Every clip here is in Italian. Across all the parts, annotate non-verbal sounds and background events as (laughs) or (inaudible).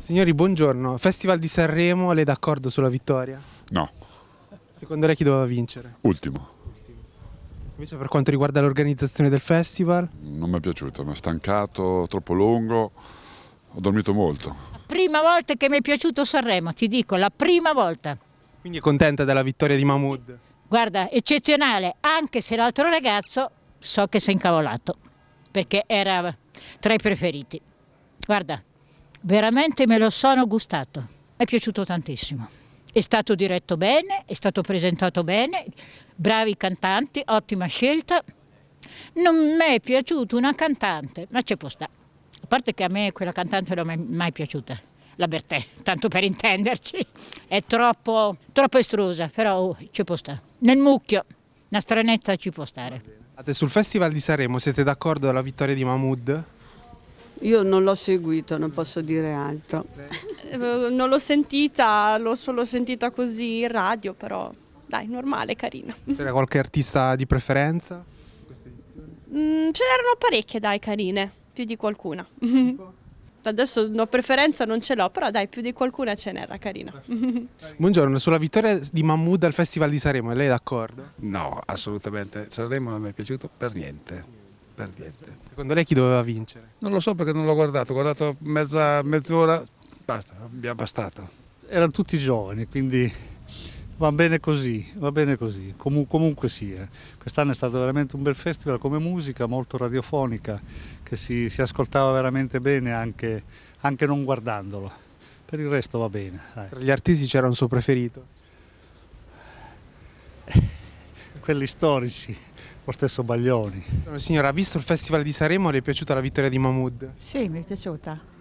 Signori, buongiorno. Festival di Sanremo, lei è d'accordo sulla vittoria? No. Secondo lei chi doveva vincere? Ultimo. Invece per quanto riguarda l'organizzazione del festival? Non mi è piaciuto, mi è stancato, troppo lungo, ho dormito molto. La prima volta che mi è piaciuto Sanremo, ti dico, la prima volta. Quindi è contenta della vittoria di Mahmood? Guarda, eccezionale, anche se l'altro ragazzo so che si è incavolato, perché era tra i preferiti. Guarda, veramente me lo sono gustato, mi è piaciuto tantissimo. È stato diretto bene, è stato presentato bene, bravi cantanti, ottima scelta. Non mi è piaciuta una cantante, ma c'è può stare. A parte che a me quella cantante non mi è mai piaciuta, la Bertè, tanto per intenderci. È troppo, troppo estrusa, però c'è oh, ci può Nel mucchio, una stranezza ci può stare. Sul Festival di Saremo siete d'accordo alla vittoria di Mahmoud? Io non l'ho seguito, non posso dire altro. Eh, non l'ho sentita, l'ho solo sentita così in radio, però dai, normale, carina. C'era qualche artista di preferenza in questa edizione? Mm, ce n'erano parecchie, dai, carine, più di qualcuna. Tipo? Adesso una preferenza non ce l'ho, però dai, più di qualcuna ce n'era carina. Buongiorno, sulla vittoria di Mahmood al Festival di Sanremo, lei è d'accordo? No, assolutamente. Saremo non mi è piaciuto per niente per niente. Secondo lei chi doveva vincere? Non lo so perché non l'ho guardato, ho guardato mezza, mezz'ora, basta, mi è bastato. Erano tutti giovani, quindi va bene così, va bene così, Comun comunque sia. Quest'anno è stato veramente un bel festival come musica, molto radiofonica, che si, si ascoltava veramente bene anche, anche, non guardandolo. Per il resto va bene. Dai. Tra gli artisti c'era un suo preferito? (laughs) Quelli storici lo stesso Baglioni. Signora, ha visto il Festival di Saremo, le è piaciuta la vittoria di Mahmoud? Sì, mi è piaciuta.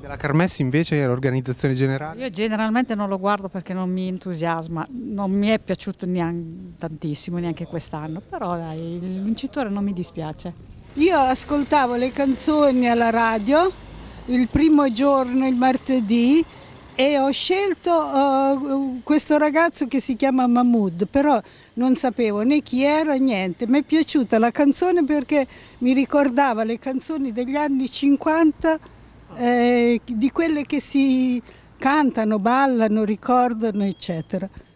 Della Carmessi invece l'organizzazione generale? Io generalmente non lo guardo perché non mi entusiasma, non mi è piaciuto neanche tantissimo, neanche quest'anno, però dai, il vincitore non mi dispiace. Io ascoltavo le canzoni alla radio il primo giorno, il martedì, e ho scelto uh, questo ragazzo che si chiama Mahmoud, però non sapevo né chi era, niente. Mi è piaciuta la canzone perché mi ricordava le canzoni degli anni 50, eh, di quelle che si cantano, ballano, ricordano, eccetera.